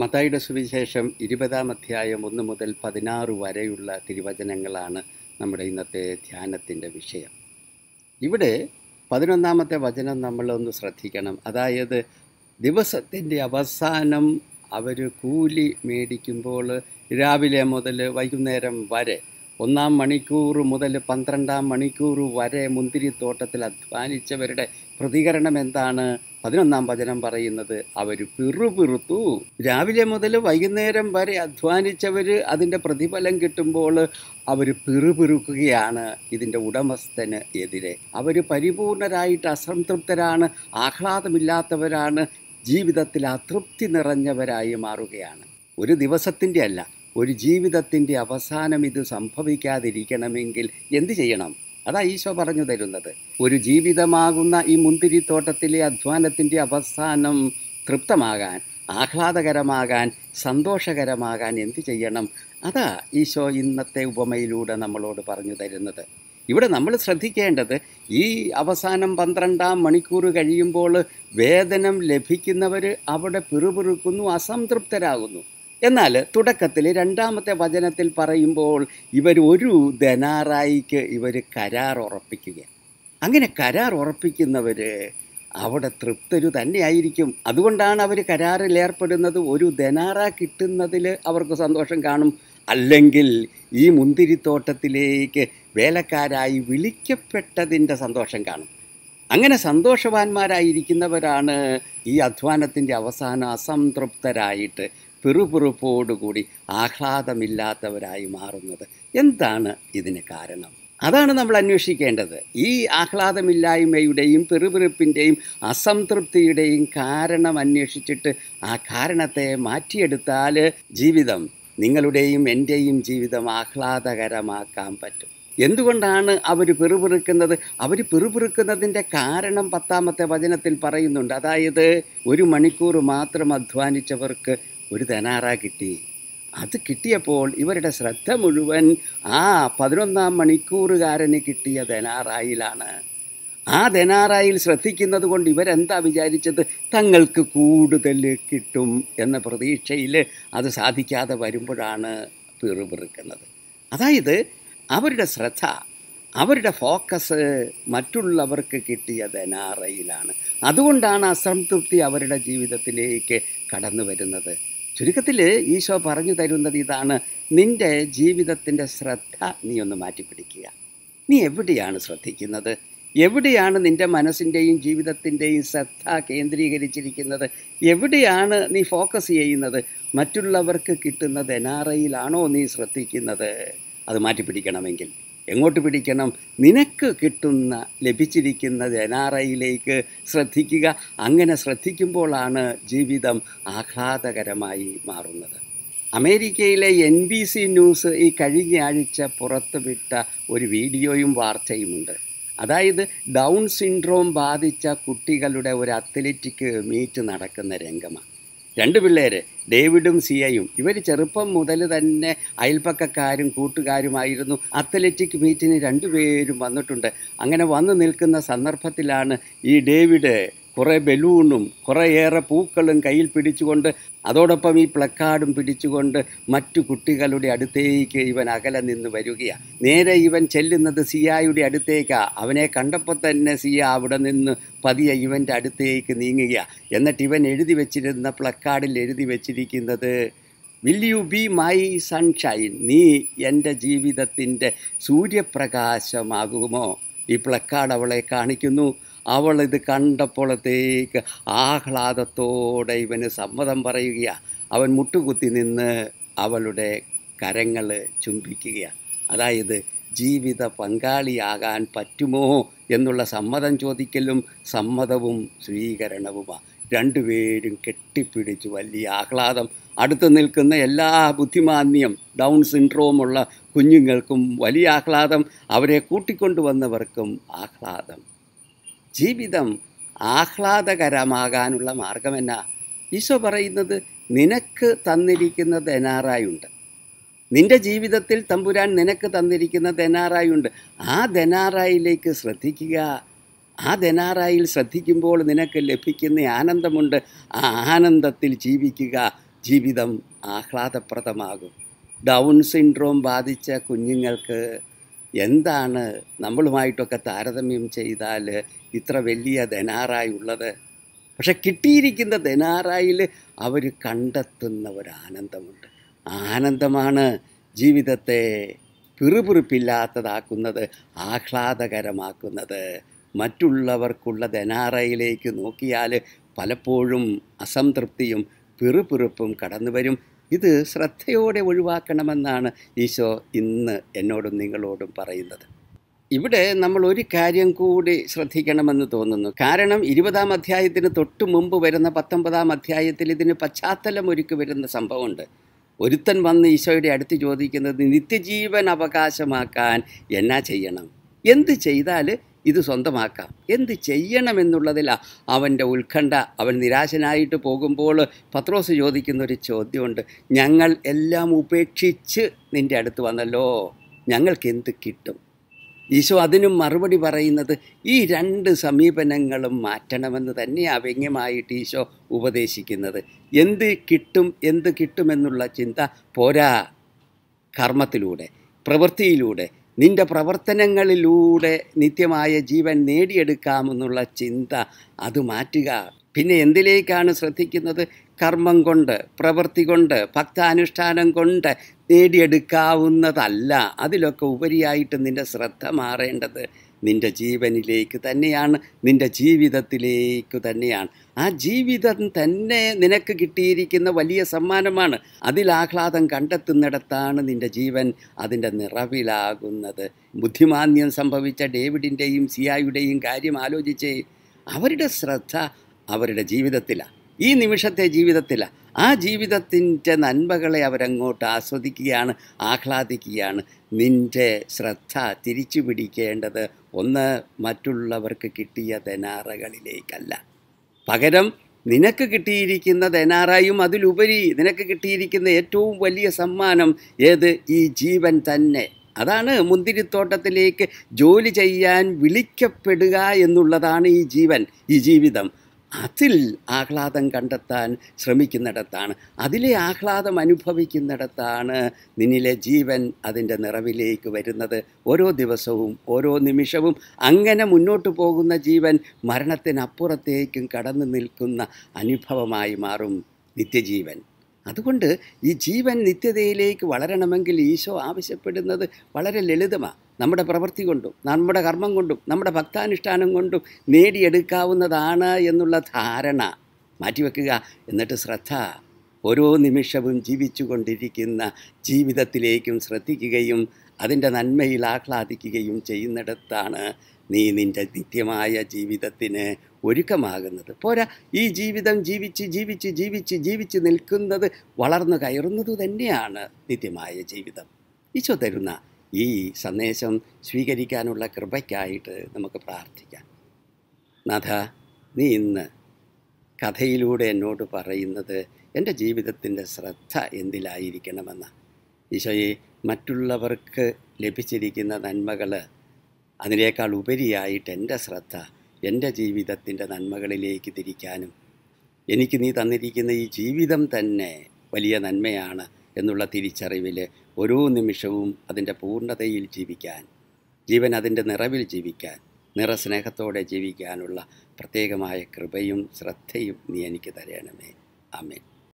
മത്തായിയുടെ സുവിശേഷം ഇരുപതാം അധ്യായം ഒന്ന് മുതൽ പതിനാറ് വരെയുള്ള തിരുവചനങ്ങളാണ് നമ്മുടെ ഇന്നത്തെ ധ്യാനത്തിൻ്റെ വിഷയം ഇവിടെ പതിനൊന്നാമത്തെ വചനം നമ്മളൊന്ന് ശ്രദ്ധിക്കണം അതായത് ദിവസത്തിൻ്റെ അവസാനം അവർ കൂലി മേടിക്കുമ്പോൾ രാവിലെ മുതൽ വൈകുന്നേരം വരെ ഒന്നാം മണിക്കൂർ മുതൽ പന്ത്രണ്ടാം മണിക്കൂർ വരെ മുന്തിരിത്തോട്ടത്തിൽ അധ്വാനിച്ചവരുടെ പ്രതികരണം എന്താണ് പതിനൊന്നാം വചനം പറയുന്നത് അവർ പിറുപിറുത്തു രാവിലെ മുതൽ വൈകുന്നേരം വരെ അധ്വാനിച്ചവർ അതിൻ്റെ പ്രതിഫലം കിട്ടുമ്പോൾ അവർ പിറുപിറുക്കുകയാണ് ഇതിൻ്റെ ഉടമസ്ഥന് എതിരെ അവർ പരിപൂർണരായിട്ട് അസംതൃപ്തരാണ് ആഹ്ലാദമില്ലാത്തവരാണ് ജീവിതത്തിൽ അതൃപ്തി നിറഞ്ഞവരായി മാറുകയാണ് ഒരു ദിവസത്തിൻ്റെ അല്ല ഒരു ജീവിതത്തിൻ്റെ അവസാനം ഇത് സംഭവിക്കാതിരിക്കണമെങ്കിൽ എന്ത് ചെയ്യണം അതാ ഈശോ പറഞ്ഞു തരുന്നത് ഒരു ജീവിതമാകുന്ന ഈ മുന്തിരിത്തോട്ടത്തിലെ അധ്വാനത്തിൻ്റെ അവസാനം തൃപ്തമാകാൻ ആഹ്ലാദകരമാകാൻ സന്തോഷകരമാകാൻ എന്ത് ചെയ്യണം അതാ ഈശോ ഇന്നത്തെ ഉപമയിലൂടെ നമ്മളോട് പറഞ്ഞു തരുന്നത് ഇവിടെ നമ്മൾ ശ്രദ്ധിക്കേണ്ടത് ഈ അവസാനം പന്ത്രണ്ടാം മണിക്കൂർ കഴിയുമ്പോൾ വേദനം ലഭിക്കുന്നവർ അവിടെ പിറുപിറുക്കുന്നു അസംതൃപ്തരാകുന്നു എന്നാൽ തുടക്കത്തിൽ രണ്ടാമത്തെ വചനത്തിൽ പറയുമ്പോൾ ഇവർ ഒരു ധനാറായിക്ക് ഇവർ കരാർ ഉറപ്പിക്കുക അങ്ങനെ കരാർ ഉറപ്പിക്കുന്നവർ അവിടെ തൃപ്തരു തന്നെയായിരിക്കും അതുകൊണ്ടാണ് അവർ കരാറിൽ ഏർപ്പെടുന്നത് ഒരു ധനാറ കിട്ടുന്നതിൽ അവർക്ക് സന്തോഷം കാണും അല്ലെങ്കിൽ ഈ മുന്തിരിത്തോട്ടത്തിലേക്ക് വേലക്കാരായി വിളിക്കപ്പെട്ടതിൻ്റെ സന്തോഷം കാണും അങ്ങനെ സന്തോഷവാന്മാരായിരിക്കുന്നവരാണ് ഈ അധ്വാനത്തിൻ്റെ അവസാനം അസംതൃപ്തരായിട്ട് പിറുപിറുപ്പോടുകൂടി ആഹ്ലാദമില്ലാത്തവരായി മാറുന്നത് എന്താണ് ഇതിന് കാരണം അതാണ് നമ്മൾ അന്വേഷിക്കേണ്ടത് ഈ ആഹ്ലാദമില്ലായ്മയുടെയും പെറുപിറുപ്പിൻ്റെയും അസംതൃപ്തിയുടെയും കാരണം അന്വേഷിച്ചിട്ട് ആ കാരണത്തെ മാറ്റിയെടുത്താൽ ജീവിതം നിങ്ങളുടെയും എൻ്റെയും ജീവിതം ആഹ്ലാദകരമാക്കാൻ പറ്റും എന്തുകൊണ്ടാണ് അവർ പിറുപിറുക്കുന്നത് അവർ പിറുപിറുക്കുന്നതിൻ്റെ കാരണം പത്താമത്തെ വചനത്തിൽ പറയുന്നുണ്ട് അതായത് ഒരു മണിക്കൂർ മാത്രം അധ്വാനിച്ചവർക്ക് ഒരു തെനാറ കിട്ടി അത് കിട്ടിയപ്പോൾ ഇവരുടെ ശ്രദ്ധ മുഴുവൻ ആ പതിനൊന്നാം മണിക്കൂറുകാരന് കിട്ടിയ തെനാറായിലാണ് ആ ധനാറായിൽ ശ്രദ്ധിക്കുന്നത് കൊണ്ട് ഇവരെന്താ വിചാരിച്ചത് തങ്ങൾക്ക് കൂടുതൽ കിട്ടും എന്ന പ്രതീക്ഷയിൽ അത് സാധിക്കാതെ വരുമ്പോഴാണ് പിറുപിറുക്കുന്നത് അതായത് അവരുടെ ശ്രദ്ധ അവരുടെ ഫോക്കസ് മറ്റുള്ളവർക്ക് കിട്ടിയ ധനാറയിലാണ് അതുകൊണ്ടാണ് അസംതൃപ്തി അവരുടെ ജീവിതത്തിലേക്ക് കടന്നു വരുന്നത് ചുരുക്കത്തിൽ ഈശോ പറഞ്ഞു തരുന്നത് ഇതാണ് നിൻ്റെ ജീവിതത്തിൻ്റെ ശ്രദ്ധ നീ ഒന്ന് മാറ്റിപ്പിടിക്കുക നീ എവിടെയാണ് ശ്രദ്ധിക്കുന്നത് എവിടെയാണ് നിൻ്റെ മനസ്സിൻ്റെയും ജീവിതത്തിൻ്റെയും ശ്രദ്ധ കേന്ദ്രീകരിച്ചിരിക്കുന്നത് എവിടെയാണ് നീ ഫോക്കസ് ചെയ്യുന്നത് മറ്റുള്ളവർക്ക് കിട്ടുന്ന ഐയിലാണോ നീ ശ്രദ്ധിക്കുന്നത് അത് മാറ്റിപ്പിടിക്കണമെങ്കിൽ എങ്ങോട്ട് പിടിക്കണം നിനക്ക് കിട്ടുന്ന ലഭിച്ചിരിക്കുന്ന ഐയിലേക്ക് ശ്രദ്ധിക്കുക അങ്ങനെ ശ്രദ്ധിക്കുമ്പോഴാണ് ജീവിതം ആഹ്ലാദകരമായി മാറുന്നത് അമേരിക്കയിലെ എൻ ബി സി ന്യൂസ് ഈ കഴിഞ്ഞ ആഴ്ച പുറത്തുവിട്ട ഒരു വീഡിയോയും വാർത്തയുമുണ്ട് അതായത് ഡൗൺ സിൻഡ്രോം ബാധിച്ച കുട്ടികളുടെ ഒരു അത്ലറ്റിക് മീറ്റ് നടക്കുന്ന രംഗമാണ് രണ്ട് പിള്ളേർ ഡേവിഡും സിയയും ഇവർ ചെറുപ്പം മുതൽ തന്നെ അയൽപ്പക്കക്കാരും കൂട്ടുകാരുമായിരുന്നു അത്ലറ്റിക് മീറ്റിന് രണ്ടുപേരും വന്നിട്ടുണ്ട് അങ്ങനെ വന്നു നിൽക്കുന്ന സന്ദർഭത്തിലാണ് ഈ ഡേവിഡ് കുറേ ബലൂണും കുറേയേറെ പൂക്കളും കയ്യിൽ പിടിച്ചുകൊണ്ട് അതോടൊപ്പം ഈ പ്ലക്കാർഡും പിടിച്ചുകൊണ്ട് മറ്റു കുട്ടികളുടെ അടുത്തേക്ക് ഇവൻ അകലെ നിന്ന് വരികയാണ് നേരെ ഇവൻ ചെല്ലുന്നത് സിയായുടെ അടുത്തേക്കാണ് അവനെ കണ്ടപ്പോൾ തന്നെ സിയ അവിടെ നിന്ന് പതിയെ ഇവൻ്റെ അടുത്തേക്ക് നീങ്ങുക എന്നിട്ട് ഇവൻ എഴുതി വെച്ചിരുന്ന പ്ലക്കാർഡിൽ എഴുതി വെച്ചിരിക്കുന്നത് will you be my sunshine നീ എൻ്റെ ജീവിതത്തിൻ്റെ സൂര്യപ്രകാശമാകുമോ ഈ പ്ലക്കാർഡ് അവളെ കാണിക്കുന്നു അവൾ ഇത് കണ്ടപ്പോഴത്തേക്ക് ആഹ്ലാദത്തോടെ ഇവന് സമ്മതം പറയുകയാണ് അവൻ മുട്ടുകുത്തി നിന്ന് അവളുടെ കരങ്ങൾ ചുംബിക്കുകയാണ് അതായത് ജീവിത പങ്കാളിയാകാൻ പറ്റുമോ എന്നുള്ള സമ്മതം ചോദിക്കലും സമ്മതവും സ്വീകരണവുമാണ് രണ്ടുപേരും കെട്ടിപ്പിടിച്ച് വലിയ ആഹ്ലാദം അടുത്ത് നിൽക്കുന്ന എല്ലാ ബുദ്ധിമാന്യം ഡൗൺ സിൻഡ്രോമുള്ള കുഞ്ഞുങ്ങൾക്കും വലിയ ആഹ്ലാദം അവരെ കൂട്ടിക്കൊണ്ടുവന്നവർക്കും ആഹ്ലാദം ജീവിതം ആഹ്ലാദകരമാകാനുള്ള മാർഗമെന്ന ഈശോ പറയുന്നത് നിനക്ക് തന്നിരിക്കുന്ന ഉണ്ട് നിന്റെ ജീവിതത്തിൽ തമ്പുരാൻ നിനക്ക് തന്നിരിക്കുന്ന ഉണ്ട് ആ ധനാറായിലേക്ക് ശ്രദ്ധിക്കുക ആ ധനാറായിൽ ശ്രദ്ധിക്കുമ്പോൾ നിനക്ക് ലഭിക്കുന്ന ആനന്ദമുണ്ട് ആ ആനന്ദത്തിൽ ജീവിക്കുക ജീവിതം ആഹ്ലാദപ്രദമാകും ഡൗൺ സിൻഡ്രോം ബാധിച്ച കുഞ്ഞുങ്ങൾക്ക് എന്താണ് നമ്മളുമായിട്ടൊക്കെ താരതമ്യം ചെയ്താൽ ഇത്ര വലിയ ധനാറായി ഉള്ളത് പക്ഷെ കിട്ടിയിരിക്കുന്ന ധനാറായിൽ അവർ കണ്ടെത്തുന്ന ഒരു ആനന്ദമുണ്ട് ആനന്ദമാണ് ജീവിതത്തെ പിറുപിറുപ്പില്ലാത്തതാക്കുന്നത് ആഹ്ലാദകരമാക്കുന്നത് മറ്റുള്ളവർക്കുള്ള ധനാറയിലേക്ക് നോക്കിയാൽ പലപ്പോഴും അസംതൃപ്തിയും പിറുപിറുപ്പും കടന്നു വരും ഇത് ശ്രദ്ധയോടെ ഒഴിവാക്കണമെന്നാണ് ഈശോ ഇന്ന് എന്നോടും നിങ്ങളോടും പറയുന്നത് ഇവിടെ നമ്മൾ ഒരു കാര്യം കൂടി ശ്രദ്ധിക്കണമെന്ന് തോന്നുന്നു കാരണം ഇരുപതാം അധ്യായത്തിന് തൊട്ട് മുമ്പ് വരുന്ന പത്തൊമ്പതാം അധ്യായത്തിൽ ഇതിന് പശ്ചാത്തലം ഒരുക്കി വരുന്ന സംഭവമുണ്ട് ഒരുത്തൻ വന്ന് ഈശോയുടെ അടുത്ത് ചോദിക്കുന്നത് നിത്യജീവൻ അവകാശമാക്കാൻ എന്നാ ചെയ്യണം എന്ത് ചെയ്താൽ ഇത് സ്വന്തമാക്കാം എന്ത് ചെയ്യണമെന്നുള്ളതിലാ അവൻ്റെ ഉത്കണ്ഠ അവൻ നിരാശനായിട്ട് പോകുമ്പോൾ പത്രോസ് ചോദിക്കുന്നൊരു ചോദ്യമുണ്ട് ഞങ്ങൾ എല്ലാം ഉപേക്ഷിച്ച് നിൻ്റെ അടുത്ത് വന്നല്ലോ ഞങ്ങൾക്ക് എന്ത് കിട്ടും ഈശോ അതിനും മറുപടി പറയുന്നത് ഈ രണ്ട് സമീപനങ്ങളും മാറ്റണമെന്ന് തന്നെ അവ്യമായിട്ട് ഈശോ ഉപദേശിക്കുന്നത് എന്ത് കിട്ടും എന്ത് കിട്ടുമെന്നുള്ള ചിന്ത പോരാ കർമ്മത്തിലൂടെ പ്രവൃത്തിയിലൂടെ നിന്റെ പ്രവർത്തനങ്ങളിലൂടെ നിത്യമായ ജീവൻ നേടിയെടുക്കാമെന്നുള്ള ചിന്ത അത് മാറ്റുക പിന്നെ എന്തിലേക്കാണ് ശ്രദ്ധിക്കുന്നത് കർമ്മം കൊണ്ട് പ്രവൃത്തി കൊണ്ട് ഭക്താനുഷ്ഠാനം കൊണ്ട് നേടിയെടുക്കാവുന്നതല്ല അതിലൊക്കെ ഉപരിയായിട്ട് നിന്റെ ശ്രദ്ധ മാറേണ്ടത് നിൻ്റെ ജീവനിലേക്ക് തന്നെയാണ് നിൻ്റെ ജീവിതത്തിലേക്ക് തന്നെയാണ് ആ ജീവിതം തന്നെ നിനക്ക് കിട്ടിയിരിക്കുന്ന വലിയ സമ്മാനമാണ് അതിൽ ആഹ്ലാദം കണ്ടെത്തുന്നിടത്താണ് നിൻ്റെ ജീവൻ അതിൻ്റെ നിറവിലാകുന്നത് ബുദ്ധിമാന്യം സംഭവിച്ച ഡേവിഡിൻ്റെയും സിയായുടെയും കാര്യം ആലോചിച്ച് അവരുടെ ശ്രദ്ധ അവരുടെ ജീവിതത്തിലാണ് ഈ നിമിഷത്തെ ജീവിതത്തിൽ ആ ജീവിതത്തിൻ്റെ നന്മകളെ അവരങ്ങോട്ട് ആസ്വദിക്കുകയാണ് ആഹ്ലാദിക്കുകയാണ് നിൻ്റെ ശ്രദ്ധ തിരിച്ചു പിടിക്കേണ്ടത് ഒന്ന് മറ്റുള്ളവർക്ക് കിട്ടിയ ദനാറകളിലേക്കല്ല പകരം നിനക്ക് കിട്ടിയിരിക്കുന്ന ദനാറായും അതിലുപരി നിനക്ക് കിട്ടിയിരിക്കുന്ന ഏറ്റവും വലിയ സമ്മാനം ഏത് ഈ ജീവൻ തന്നെ അതാണ് മുന്തിരിത്തോട്ടത്തിലേക്ക് ജോലി ചെയ്യാൻ വിളിക്കപ്പെടുക എന്നുള്ളതാണ് ഈ ജീവൻ ഈ ജീവിതം അതിൽ ആഹ്ലാദം കണ്ടെത്താൻ ശ്രമിക്കുന്നിടത്താണ് അതിലെ ആഹ്ലാദം അനുഭവിക്കുന്നിടത്താണ് നിന്നിലെ ജീവൻ അതിൻ്റെ നിറവിലേക്ക് വരുന്നത് ഓരോ ദിവസവും ഓരോ നിമിഷവും അങ്ങനെ മുന്നോട്ട് പോകുന്ന ജീവൻ മരണത്തിനപ്പുറത്തേക്കും കടന്നു നിൽക്കുന്ന അനുഭവമായി മാറും നിത്യജീവൻ അതുകൊണ്ട് ഈ ജീവൻ നിത്യതയിലേക്ക് വളരണമെങ്കിൽ ഈശോ ആവശ്യപ്പെടുന്നത് വളരെ ലളിതമാണ് നമ്മുടെ പ്രവൃത്തി കൊണ്ടും നമ്മുടെ കർമ്മം കൊണ്ടും നമ്മുടെ ഭക്താനുഷ്ഠാനം കൊണ്ടും നേടിയെടുക്കാവുന്നതാണ് എന്നുള്ള ധാരണ മാറ്റിവെക്കുക എന്നിട്ട് ശ്രദ്ധ ഓരോ നിമിഷവും ജീവിച്ചു കൊണ്ടിരിക്കുന്ന ജീവിതത്തിലേക്കും ശ്രദ്ധിക്കുകയും അതിൻ്റെ നന്മയിൽ ആഹ്ലാദിക്കുകയും ചെയ്യുന്നിടത്താണ് നീ നിൻ്റെ നിത്യമായ ജീവിതത്തിന് ഒരുക്കമാകുന്നത് പോരാ ഈ ജീവിതം ജീവിച്ച് ജീവിച്ച് ജീവിച്ച് ജീവിച്ച് നിൽക്കുന്നത് വളർന്നു കയറുന്നത് തന്നെയാണ് നിത്യമായ ജീവിതം ഈശോ തരുന്ന ഈ സന്ദേശം സ്വീകരിക്കാനുള്ള കൃപയ്ക്കായിട്ട് നമുക്ക് പ്രാർത്ഥിക്കാം നഥ നീ ഇന്ന് കഥയിലൂടെ എന്നോട് പറയുന്നത് എൻ്റെ ജീവിതത്തിൻ്റെ ശ്രദ്ധ എന്തിലായിരിക്കണമെന്ന് ഈശോയെ മറ്റുള്ളവർക്ക് ലഭിച്ചിരിക്കുന്ന നന്മകൾ അതിനേക്കാൾ ഉപരിയായിട്ട് എൻ്റെ ശ്രദ്ധ എൻ്റെ ജീവിതത്തിൻ്റെ നന്മകളിലേക്ക് തിരിക്കാനും എനിക്ക് നീ തന്നിരിക്കുന്ന ഈ ജീവിതം തന്നെ വലിയ നന്മയാണ് എന്നുള്ള തിരിച്ചറിവിൽ ഓരോ നിമിഷവും അതിൻ്റെ പൂർണ്ണതയിൽ ജീവിക്കാൻ ജീവൻ അതിൻ്റെ നിറവിൽ ജീവിക്കാൻ നിറസ്നേഹത്തോടെ ജീവിക്കാനുള്ള പ്രത്യേകമായ കൃപയും ശ്രദ്ധയും നീ എനിക്ക് തരണമേ ആമേൻ